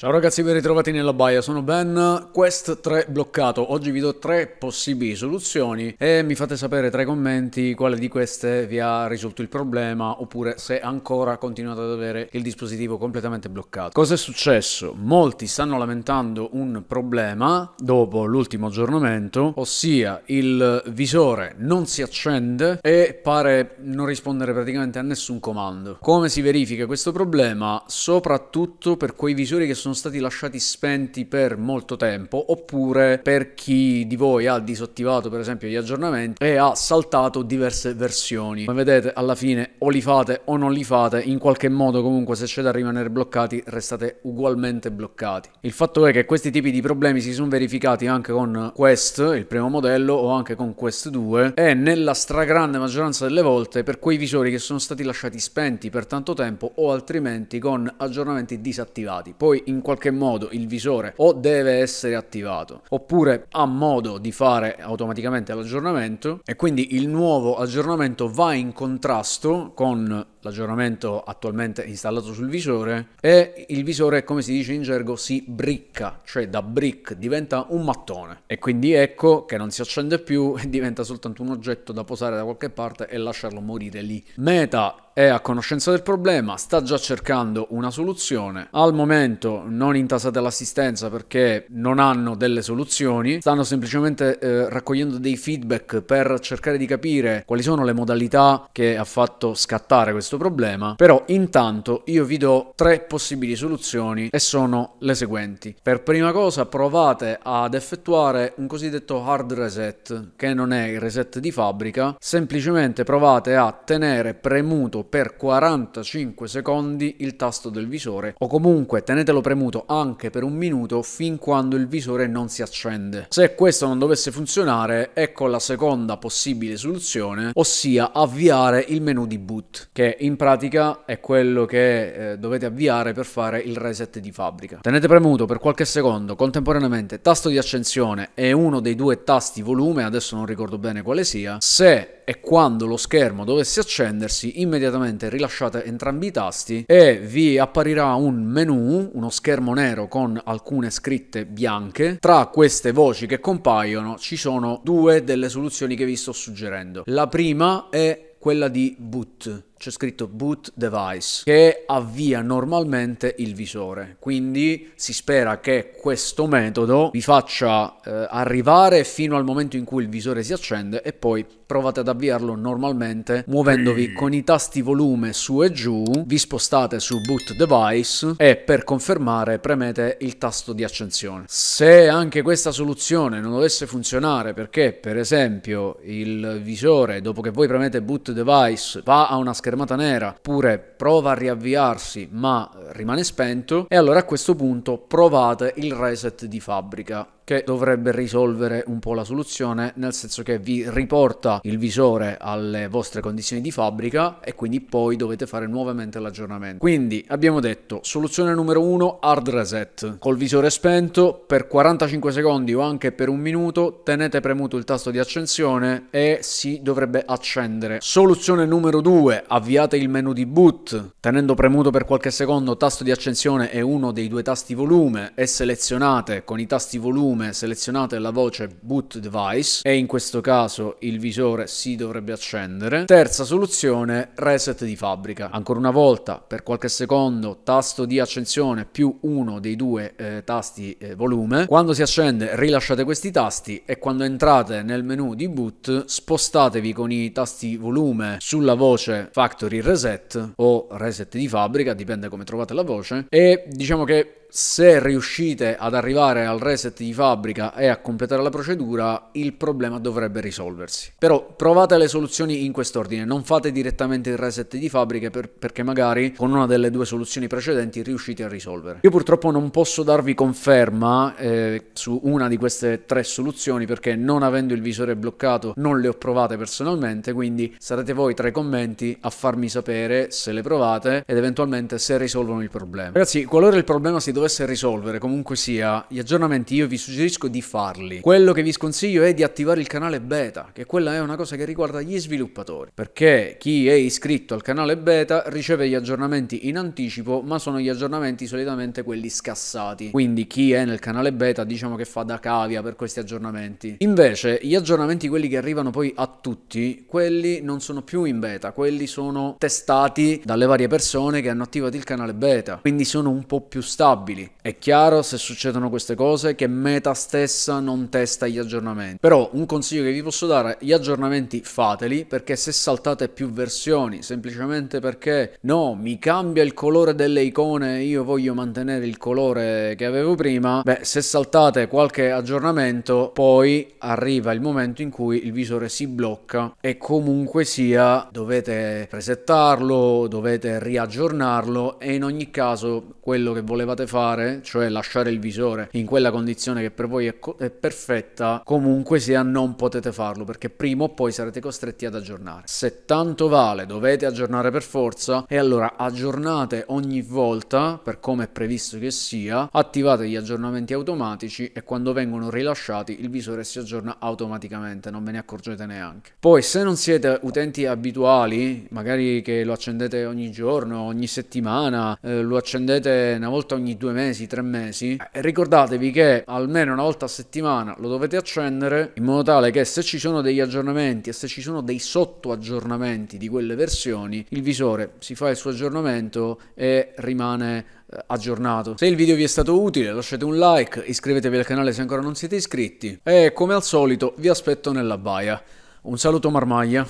Ciao ragazzi, ben ritrovati nella baia, sono Ben, Quest 3 bloccato, oggi vi do tre possibili soluzioni e mi fate sapere tra i commenti quale di queste vi ha risolto il problema oppure se ancora continuate ad avere il dispositivo completamente bloccato. Cosa è successo? Molti stanno lamentando un problema dopo l'ultimo aggiornamento, ossia il visore non si accende e pare non rispondere praticamente a nessun comando. Come si verifica questo problema? Soprattutto per quei visori che sono sono stati lasciati spenti per molto tempo, oppure per chi di voi ha disattivato per esempio gli aggiornamenti e ha saltato diverse versioni. Come vedete alla fine o li fate o non li fate, in qualche modo comunque se c'è da rimanere bloccati restate ugualmente bloccati. Il fatto è che questi tipi di problemi si sono verificati anche con Quest, il primo modello, o anche con Quest 2 e nella stragrande maggioranza delle volte per quei visori che sono stati lasciati spenti per tanto tempo o altrimenti con aggiornamenti disattivati. Poi in in qualche modo il visore o deve essere attivato oppure ha modo di fare automaticamente l'aggiornamento e quindi il nuovo aggiornamento va in contrasto con l'aggiornamento attualmente installato sul visore e il visore come si dice in gergo si bricca cioè da brick diventa un mattone e quindi ecco che non si accende più e diventa soltanto un oggetto da posare da qualche parte e lasciarlo morire lì meta è a conoscenza del problema, sta già cercando una soluzione. Al momento non intasate l'assistenza perché non hanno delle soluzioni, stanno semplicemente eh, raccogliendo dei feedback per cercare di capire quali sono le modalità che ha fatto scattare questo problema. Però intanto io vi do tre possibili soluzioni e sono le seguenti. Per prima cosa provate ad effettuare un cosiddetto hard reset, che non è il reset di fabbrica, semplicemente provate a tenere premuto per 45 secondi il tasto del visore o comunque tenetelo premuto anche per un minuto fin quando il visore non si accende. Se questo non dovesse funzionare ecco la seconda possibile soluzione ossia avviare il menu di boot che in pratica è quello che eh, dovete avviare per fare il reset di fabbrica. Tenete premuto per qualche secondo contemporaneamente tasto di accensione e uno dei due tasti volume adesso non ricordo bene quale sia se e quando lo schermo dovesse accendersi immediatamente immediatamente rilasciate entrambi i tasti e vi apparirà un menu, uno schermo nero con alcune scritte bianche. Tra queste voci che compaiono ci sono due delle soluzioni che vi sto suggerendo. La prima è quella di boot c'è scritto boot device che avvia normalmente il visore quindi si spera che questo metodo vi faccia eh, arrivare fino al momento in cui il visore si accende e poi provate ad avviarlo normalmente muovendovi con i tasti volume su e giù vi spostate su boot device e per confermare premete il tasto di accensione se anche questa soluzione non dovesse funzionare perché per esempio il visore dopo che voi premete boot device va a una schermata schermata nera, oppure prova a riavviarsi ma rimane spento, e allora a questo punto provate il reset di fabbrica che dovrebbe risolvere un po' la soluzione, nel senso che vi riporta il visore alle vostre condizioni di fabbrica e quindi poi dovete fare nuovamente l'aggiornamento. Quindi abbiamo detto soluzione numero 1 hard reset. Col visore spento per 45 secondi o anche per un minuto tenete premuto il tasto di accensione e si dovrebbe accendere. Soluzione numero 2 avviate il menu di boot tenendo premuto per qualche secondo tasto di accensione e uno dei due tasti volume e selezionate con i tasti volume volume selezionate la voce boot device e in questo caso il visore si dovrebbe accendere. Terza soluzione, reset di fabbrica. Ancora una volta, per qualche secondo, tasto di accensione più uno dei due eh, tasti eh, volume. Quando si accende rilasciate questi tasti e quando entrate nel menu di boot spostatevi con i tasti volume sulla voce factory reset o reset di fabbrica, dipende come trovate la voce, e diciamo che se riuscite ad arrivare al reset di fabbrica e a completare la procedura, il problema dovrebbe risolversi. Però provate le soluzioni in quest'ordine, non fate direttamente il reset di fabbrica per, perché magari con una delle due soluzioni precedenti riuscite a risolvere. Io purtroppo non posso darvi conferma eh, su una di queste tre soluzioni perché non avendo il visore bloccato non le ho provate personalmente, quindi sarete voi tra i commenti a farmi sapere se le provate ed eventualmente se risolvono il problema. Ragazzi, qualora il problema si dovesse risolvere comunque sia gli aggiornamenti io vi suggerisco di farli. Quello che vi sconsiglio è di attivare il canale beta, che quella è una cosa che riguarda gli sviluppatori, perché chi è iscritto al canale beta riceve gli aggiornamenti in anticipo, ma sono gli aggiornamenti solitamente quelli scassati. Quindi chi è nel canale beta diciamo che fa da cavia per questi aggiornamenti. Invece gli aggiornamenti quelli che arrivano poi a tutti, quelli non sono più in beta, quelli sono testati dalle varie persone che hanno attivato il canale beta, quindi sono un po' più stabili probabili. È chiaro, se succedono queste cose, che Meta stessa non testa gli aggiornamenti. Però un consiglio che vi posso dare, gli aggiornamenti fateli, perché se saltate più versioni, semplicemente perché no, mi cambia il colore delle icone, io voglio mantenere il colore che avevo prima, beh, se saltate qualche aggiornamento, poi arriva il momento in cui il visore si blocca e comunque sia dovete presettarlo, dovete riaggiornarlo e in ogni caso quello che volevate fare fare, cioè lasciare il visore in quella condizione che per voi è, co- è perfetta, comunque sia non potete farlo perché prima o poi sarete costretti ad aggiornare. Se tanto vale, dovete aggiornare per forza e allora aggiornate ogni volta, per come è previsto che sia, attivate gli aggiornamenti automatici e quando vengono rilasciati il visore si aggiorna automaticamente, non ve ne accorgete neanche. Poi se non siete utenti abituali, magari che lo accendete ogni giorno, ogni settimana, eh, lo accendete una volta ogni due due mesi, tre mesi, eh, ricordatevi che almeno una volta a settimana lo dovete accendere in modo tale che se ci sono degli aggiornamenti e se ci sono dei sottoaggiornamenti di quelle versioni, il visore si fa il suo aggiornamento e rimane eh, aggiornato. Se il video vi è stato utile lasciate un like, iscrivetevi al canale se ancora non siete iscritti e come al solito vi aspetto nella baia. Un saluto Marmaglia.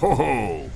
Ho ho!